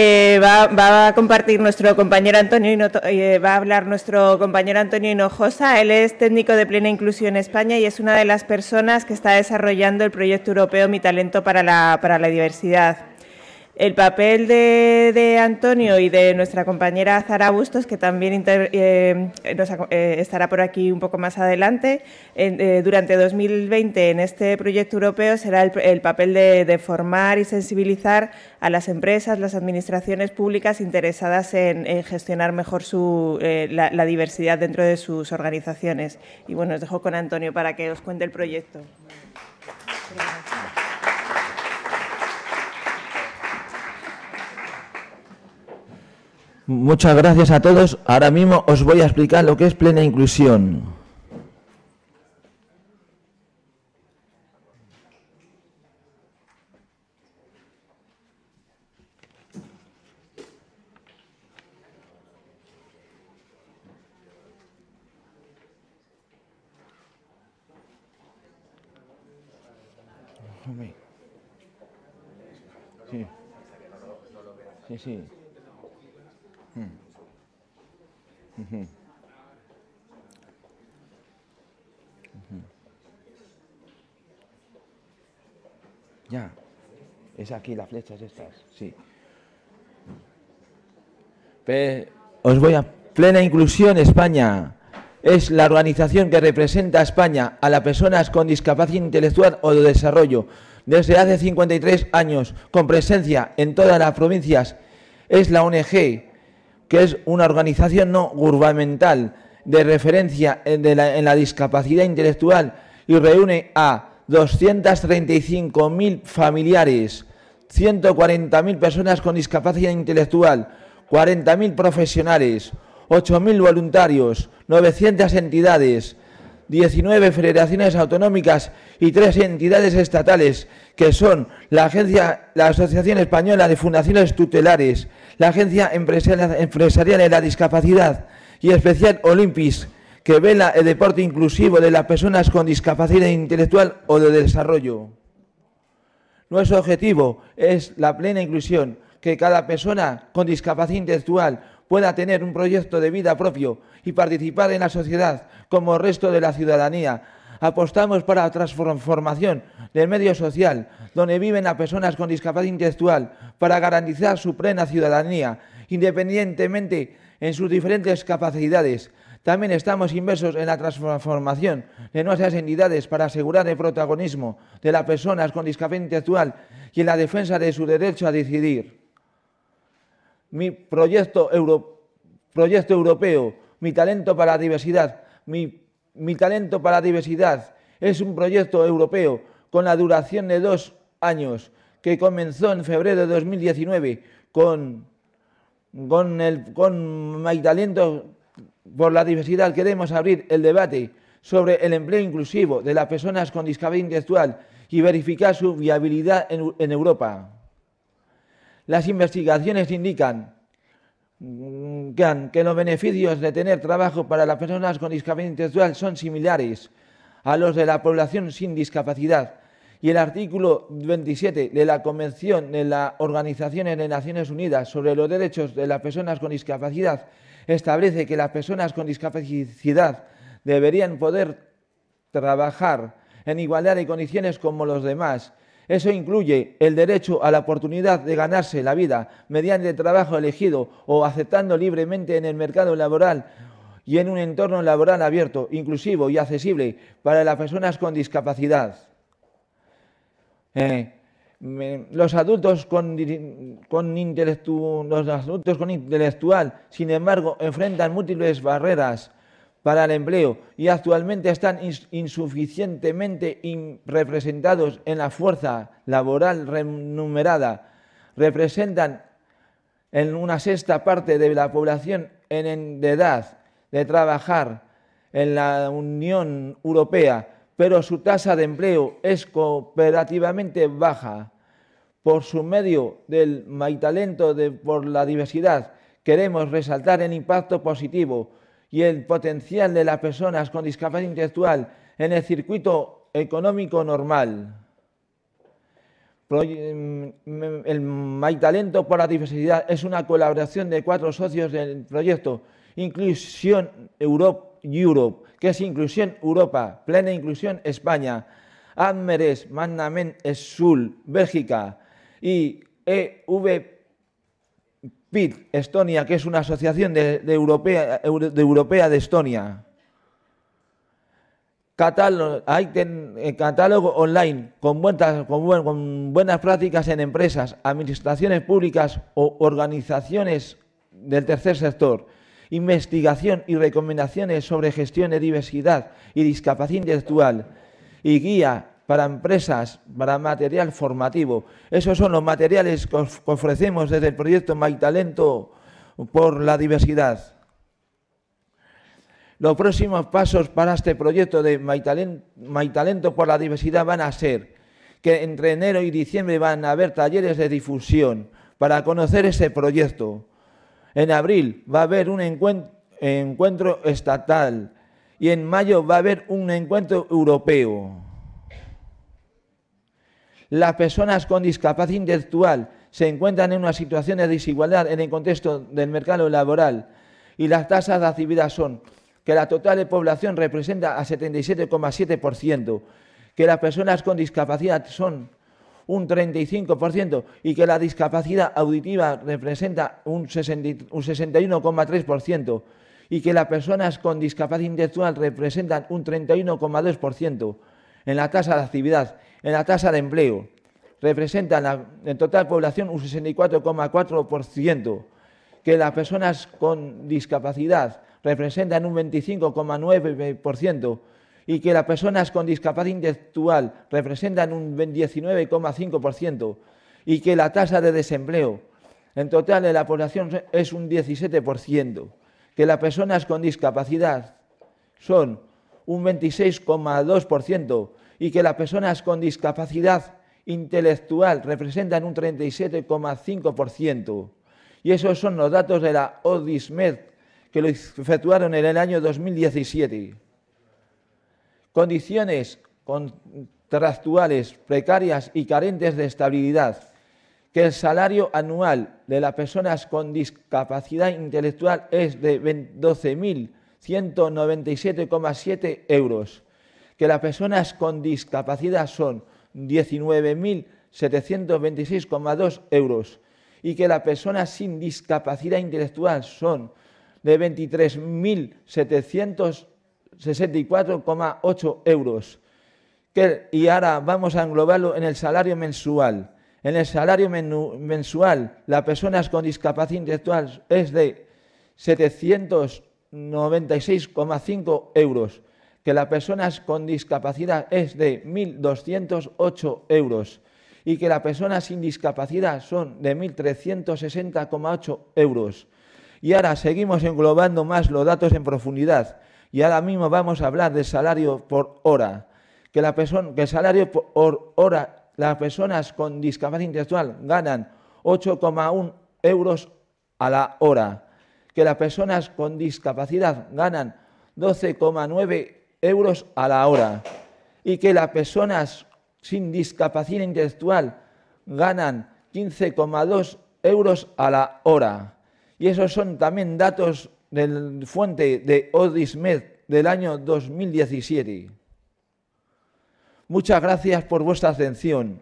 Eh, va, a compartir nuestro compañero Antonio eh, va a hablar nuestro compañero Antonio Hinojosa. Él es técnico de plena inclusión en España y es una de las personas que está desarrollando el proyecto europeo Mi Talento para la Diversidad. El papel de, Antonio y de nuestra compañera Zara Bustos, que también eh, eh, estará por aquí un poco más adelante, eh, durante 2020 en este proyecto europeo será el, papel de, formar y sensibilizar a las empresas, las administraciones públicas interesadas en, gestionar mejor la, la, diversidad dentro de sus organizaciones. Y bueno, os dejo con Antonio para que os cuente el proyecto. Muchas gracias a todos. Ahora mismo os voy a explicar lo que es plena inclusión. Sí, sí. Ya, es aquí, las flechas estas, sí. os voy a plena inclusión España. Es la organización que representa a España a las personas con discapacidad intelectual o de desarrollo desde hace 53 años, con presencia en todas las provincias. Es la ONG que es una organización no gubernamental de referencia eh, en, la, la discapacidad intelectual y reúne a 235.000 familiares, 140.000 personas con discapacidad intelectual, 40.000 profesionales, 8.000 voluntarios, 900 entidades, 19 federaciones autonómicas y tres entidades estatales, que son la, Asociación Española de Fundaciones Tutelares, la Agencia Empresarial de la Discapacidad y Especial Olympics que vela el deporte inclusivo de las personas con discapacidad intelectual o de desarrollo. Nuestro objetivo es la plena inclusión, que cada persona con discapacidad intelectual pueda tener un proyecto de vida propio y participar en la sociedad como el resto de la ciudadanía. Apostamos para la transformación del medio social donde viven las personas con discapacidad intelectual para garantizar su plena ciudadanía, independientemente en sus diferentes capacidades. También estamos inmersos en la transformación de nuestras entidades para asegurar el protagonismo de las personas con discapacidad intelectual y en la defensa de su derecho a decidir mi proyecto, europeo, mi talento para la diversidad, mi, talento para la diversidad. Es un proyecto europeo con la duración de dos años que comenzó en febrero de 2019 con, con, con My Talento por la Diversidad. Queremos abrir el debate sobre el empleo inclusivo de las personas con discapacidad intelectual y verificar su viabilidad en Europa. Las investigaciones indican que los beneficios de tener trabajo para las personas con discapacidad intelectual son similares a los de la población sin discapacidad. Y el artículo 27 de la Convención de la Organización de Naciones Unidas sobre los Derechos de las Personas con Discapacidad establece que las personas con discapacidad deberían poder trabajar en igualdad de condiciones como los demás eso incluye el derecho a la oportunidad de ganarse la vida mediante el trabajo elegido o aceptando libremente en el mercado laboral y en un entorno laboral abierto, inclusivo y accesible para las personas con discapacidad. Eh, los adultos los adultos con intelectual, sin embargo, enfrentan múltiples barreras para el empleo y actualmente están insuficientemente representados en la fuerza laboral remunerada, representan en una sexta parte de la población en edad de trabajar en la Unión Europea, pero su tasa de empleo es cooperativamente baja. Por su medio del My Talento de, por la diversidad, queremos resaltar el impacto positivo y el potencial de las personas con discapacidad intelectual en el circuito económico normal. Mm, mm, el MyTalento Talento por la Diversidad es una colaboración de cuatro socios del proyecto Inclusión Europe, Europe que es Inclusión Europa, Plena Inclusión España, Admeres, Magnamen Sul, Bélgica y EVP PIT Estonia, que es una asociación de, europea, de Estonia. Catálogo, hay eh, catálogo online con con buenas prácticas en empresas, administraciones públicas o organizaciones del tercer sector. Investigación y recomendaciones sobre gestión de diversidad y discapacidad intelectual. Y guía para empresas, para material formativo. Esos son los materiales que ofrecemos desde el proyecto My Talento por la diversidad. Los próximos pasos para este proyecto de My Talento por la diversidad van a ser que entre enero y diciembre van a haber talleres de difusión para conocer ese proyecto. En abril va a haber un encuentro estatal y en mayo va a haber un encuentro europeo las personas con discapacidad intelectual se encuentran en una situación de desigualdad en el contexto del mercado laboral y las tasas de actividad son que la total de población representa a 77,7%, que las personas con discapacidad son un 35% y que la discapacidad auditiva representa un, 61,3% y que las personas con discapacidad intelectual representan un 31,2% en la tasa de actividad en la tasa de empleo. Representan en total población un 64,4%, que las personas con discapacidad representan un 25,9% y que las personas con discapacidad intelectual representan un 19,5% y que la tasa de desempleo en total de la población es un 17%, que las personas con discapacidad son un 26,2% y que las personas con discapacidad intelectual representan un 37,5%. Y esos son los datos de la ODISMED, que lo efectuaron en el año 2017. Condiciones contractuales precarias y carentes de estabilidad. Que el salario anual de las personas con discapacidad intelectual es de 12.197,7 euros que las personas con discapacidad son 19.726,2 euros y que las personas sin discapacidad intelectual son de 23.764,8 euros. y ahora vamos a englobarlo en el salario mensual. En el salario mensual, las personas con discapacidad intelectual es de 796,5 euros que las personas con discapacidad es de 1.208 euros y que las personas sin discapacidad son de 1.360,8 euros. Y ahora seguimos englobando más los datos en profundidad y ahora mismo vamos a hablar de salario por hora. Que, la persona, que salario por hora las personas con discapacidad intelectual ganan 8,1 euros a la hora, que las personas con discapacidad ganan 12,9 euros euros a la hora y que las personas sin discapacidad intelectual ganan 15,2 euros a la hora. Y esos son también datos la fuente de Odismed del año 2017. Muchas gracias por vuestra atención.